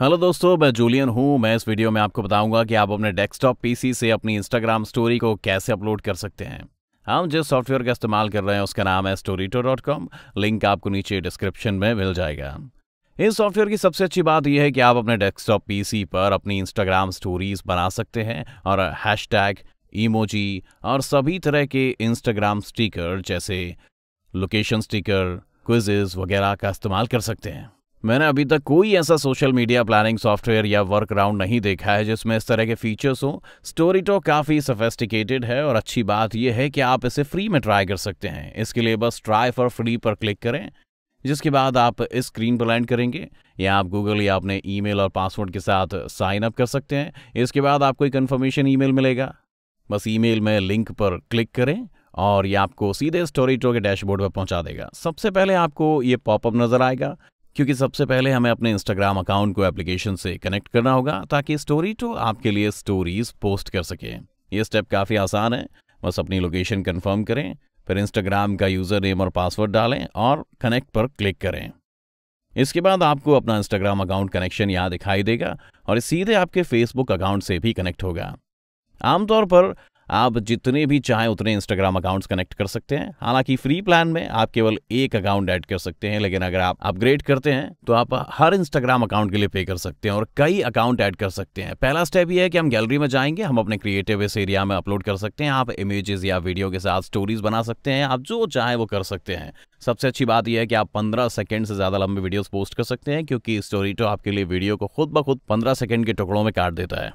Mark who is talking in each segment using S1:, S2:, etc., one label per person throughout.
S1: hello दोस्तों मैं Julian हूं मैं इस वीडियो में आपको बताऊंगा कि आप अपने डेस्कटॉप पीसी से अपनी इंस्टाग्राम स्टोरी को कैसे अपलोड कर सकते हैं हम जिस सॉफ्टवेयर का इस्तेमाल कर रहे हैं उसका नाम है स्टोरीटो डॉट कॉम लिंक आपको नीचे डिस्क्रिप्शन में मिल जाएगा इस सॉफ्टवेयर की सबसे अच्छी बात यह है कि आप अपने डेस्कटॉप पीसी पर अपनी इंस्टाग्राम स्टोरीज बना सकते हैं और हैश टैग इमोजी और सभी तरह के इंस्टाग्राम स्टिकर जैसे लोकेशन स्टिकर क्विजेज वगैरह का इस्तेमाल कर सकते हैं मैंने अभी तक कोई ऐसा सोशल मीडिया प्लानिंग सॉफ्टवेयर या वर्क राउंड नहीं देखा है जिसमें इस तरह के फीचर्स हों स्टोरी टॉक काफ़ी सफेस्टिकेटेड है और अच्छी बात यह है कि आप इसे फ्री में ट्राई कर सकते हैं इसके लिए बस ट्राई फॉर फ्री पर क्लिक करें जिसके बाद आप इस स्क्रीन पर लैंड करेंगे या आप गूगल या अपने ई और पासवर्ड के साथ साइन अप कर सकते हैं इसके बाद आपको एक कन्फर्मेशन ई मिलेगा बस ई में लिंक पर क्लिक करें और ये आपको सीधे स्टोरी टो के डैशबोर्ड पर पहुंचा देगा सबसे पहले आपको ये पॉपअप नज़र आएगा क्योंकि सबसे पहले हमें अपने इंस्टाग्राम अकाउंट को एप्लीकेशन से कनेक्ट करना होगा ताकि स्टोरी तो टू आपके लिए स्टोरीज पोस्ट कर सके ये स्टेप काफ़ी आसान है बस अपनी लोकेशन कन्फर्म करें फिर इंस्टाग्राम का यूज़र नेम और पासवर्ड डालें और कनेक्ट पर क्लिक करें इसके बाद आपको अपना इंस्टाग्राम अकाउंट कनेक्शन यहाँ दिखाई देगा और सीधे आपके फेसबुक अकाउंट से भी कनेक्ट होगा आमतौर पर आप जितने भी चाहें उतने इंस्टाग्राम अकाउंट्स कनेक्ट कर सकते हैं हालांकि फ्री प्लान में आप केवल एक अकाउंट ऐड कर सकते हैं लेकिन अगर आप अपग्रेड करते हैं तो आप हर इंस्टाग्राम अकाउंट के लिए पे कर सकते हैं और कई अकाउंट ऐड कर सकते हैं पहला स्टेप ये है कि हम गैलरी में जाएंगे हम अपने क्रिएटिव इस एरिया में अपलोड कर सकते हैं आप इमेजेस या वीडियो के साथ स्टोरीज बना सकते हैं आप जो चाहें वो कर सकते हैं सबसे अच्छी बात यह है कि आप 15 सेकंड से ज़्यादा लंबे वीडियोस पोस्ट कर सकते हैं क्योंकि स्टोरी तो आपके लिए वीडियो को खुद ब खुद 15 सेकंड के टुकड़ों में काट देता है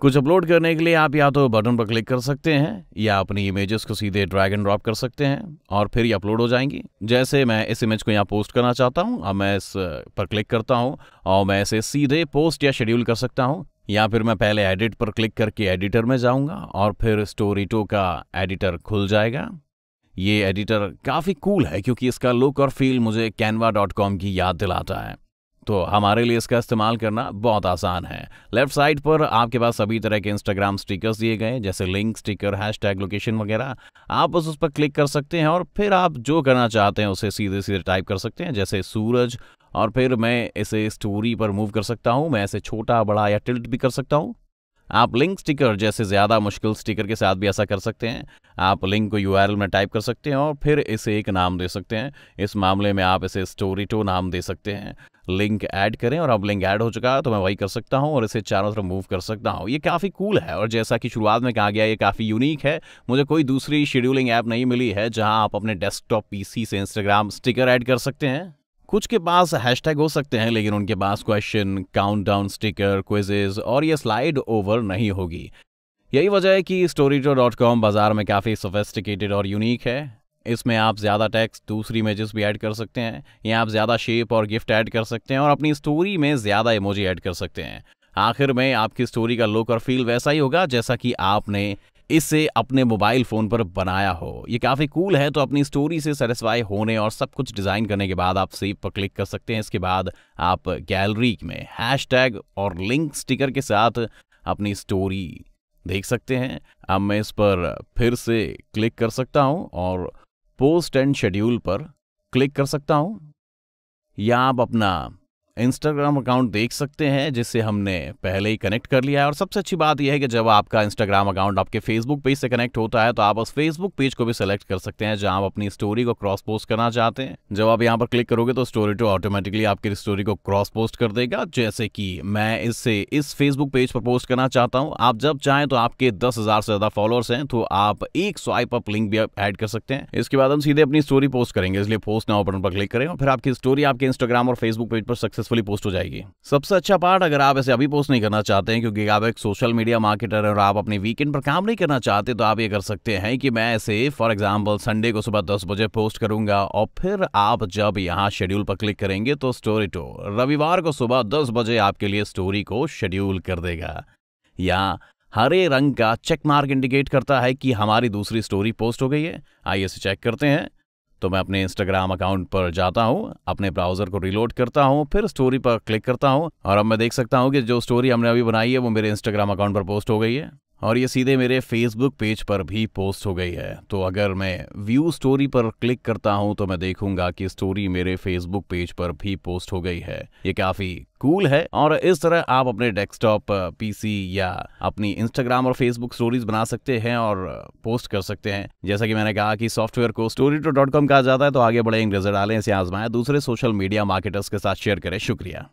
S1: कुछ अपलोड करने के लिए आप या तो बटन पर क्लिक कर सकते हैं या अपनी इमेजेस को सीधे ड्रैग एंड ड्रॉप कर सकते हैं और फिर ये अपलोड हो जाएंगी जैसे मैं इस इमेज को यहाँ पोस्ट करना चाहता हूँ अब मैं इस पर क्लिक करता हूँ और मैं इसे सीधे पोस्ट या शेड्यूल कर सकता हूँ या फिर मैं पहले एडिट पर क्लिक करके एडिटर में जाऊँगा और फिर स्टोरीटो का एडिटर खुल जाएगा ये एडिटर काफ़ी कूल है क्योंकि इसका लुक और फील मुझे कैनवा की याद दिलाता है तो हमारे लिए इसका इस्तेमाल करना बहुत आसान है लेफ्ट साइड पर आपके पास सभी तरह के इंस्टाग्राम स्टिकर्स दिए गए जैसे link sticker hashtag location वगैरह आप बस उस पर क्लिक कर सकते हैं और फिर आप जो करना चाहते हैं उसे सीधे सीधे टाइप कर सकते हैं जैसे सूरज और फिर मैं इसे स्टोरी पर मूव कर सकता हूँ मैं इसे छोटा बड़ा या टिल्ट भी कर सकता हूँ आप लिंक स्टिकर जैसे ज़्यादा मुश्किल स्टिकर के साथ भी ऐसा कर सकते हैं आप लिंक को यू में टाइप कर सकते हैं और फिर इसे एक नाम दे सकते हैं इस मामले में आप इसे स्टोरी टू नाम दे सकते हैं लिंक ऐड करें और अब लिंक ऐड हो चुका है तो मैं वही कर सकता हूँ और इसे चारों तरफ मूव कर सकता हूँ ये काफ़ी कूल है और जैसा कि शुरुआत में कहा गया ये काफ़ी यूनिक है मुझे कोई दूसरी शेड्यूलिंग ऐप नहीं मिली है जहाँ आप अपने डेस्कटॉप पीसी से इंस्टाग्राम स्टिकर ऐड कर सकते हैं कुछ के पास हैशटैग हो सकते हैं लेकिन उनके पास क्वेश्चन काउंटडाउन स्टिकर क्विजेज और ये स्लाइड ओवर नहीं होगी यही वजह है कि स्टोरी डॉट कॉम बाजार में काफ़ी सोफेस्टिकेटेड और यूनिक है इसमें आप ज़्यादा टैक्स दूसरी इमेजेस भी ऐड कर सकते हैं या आप ज़्यादा शेप और गिफ्ट ऐड कर सकते हैं और अपनी स्टोरी में ज़्यादा इमोजी ऐड कर सकते हैं आखिर में आपकी स्टोरी का लुक और फील वैसा ही होगा जैसा कि आपने इसे अपने मोबाइल फ़ोन पर बनाया हो ये काफ़ी कूल है तो अपनी स्टोरी से सेटिस्फाई होने और सब कुछ डिज़ाइन करने के बाद आप सेव पर क्लिक कर सकते हैं इसके बाद आप गैलरी में हैश और लिंक स्टिकर के साथ अपनी स्टोरी देख सकते हैं अब मैं इस पर फिर से क्लिक कर सकता हूं और पोस्ट एंड शेड्यूल पर क्लिक कर सकता हूं या आप अपना इंस्टाग्राम अकाउंट देख सकते हैं जिससे हमने पहले ही कनेक्ट कर लिया है और सबसे अच्छी बात यह है कि जब आपका इंस्टाग्राम अकाउंट आपके फेसबुक पेज से कनेक्ट होता है तो आप उस फेसबुक पेज को भी सिलेक्ट कर सकते हैं जहां आप अपनी स्टोरी को क्रॉस पोस्ट करना चाहते हैं जब आप यहाँ पर क्लिक करोगे तो स्टोरी टू ऑटोमेटिकली आपकी स्टोरी को क्रॉस पोस्ट कर देगा जैसे कि मैं इससे इस फेसबुक पेज पर पोस्ट करना चाहता हूँ आप जब चाहें तो आपके दस से ज्यादा फॉलोअर्स हैं तो आप एक स्वाइप अप लिंक भी ऐड कर सकते हैं इसके बाद हम सीधे अपनी स्टोरी पोस्ट करेंगे इसलिए पोस्ट नाउ बटन पर क्लिक करें और फिर आपकी स्टोरी आपके इंस्टाग्राम और फेसबुक पेज पर सक्सेस सक्सेसफुली पोस्ट हो जाएगी सबसे अच्छा पार्ट अगर आप ऐसे अभी पोस्ट नहीं करना चाहते हैं क्योंकि आप एक सोशल मीडिया मार्केटर हैं और आप अपने वीकेंड पर काम नहीं करना चाहते तो आप ये कर सकते हैं कि मैं ऐसे फॉर एग्जाम्पल संडे को सुबह दस बजे पोस्ट करूंगा और फिर आप जब यहाँ शेड्यूल पर क्लिक करेंगे तो स्टोरी टो रविवार को सुबह दस बजे आपके लिए स्टोरी को शेड्यूल कर देगा या हरे रंग का चेक मार्क इंडिकेट करता है कि हमारी दूसरी स्टोरी पोस्ट हो गई है आइए इसे चेक करते हैं तो मैं अपने इंस्टाग्राम अकाउंट पर जाता हूँ अपने ब्राउजर को रिलोड करता हूँ फिर स्टोरी पर क्लिक करता हूँ और अब मैं देख सकता हूँ कि जो स्टोरी हमने अभी बनाई है वो मेरे इंस्टाग्राम अकाउंट पर पोस्ट हो गई है और ये सीधे मेरे फेसबुक पेज पर भी पोस्ट हो गई है तो अगर मैं व्यू स्टोरी पर क्लिक करता हूँ तो मैं देखूंगा कि स्टोरी मेरे फेसबुक पेज पर भी पोस्ट हो गई है ये काफी कूल है और इस तरह आप अपने डेस्कटॉप पीसी या अपनी इंस्टाग्राम और फेसबुक स्टोरीज बना सकते हैं और पोस्ट कर सकते हैं जैसा कि मैंने कहा कि सॉफ्टवेयर को स्टोरी डॉट कॉम कहा जाता है तो आगे बढ़े इंग्रेजर डालें इसे आजमाएं दूसरे सोशल मीडिया मार्केटर्स के साथ शेयर करें शुक्रिया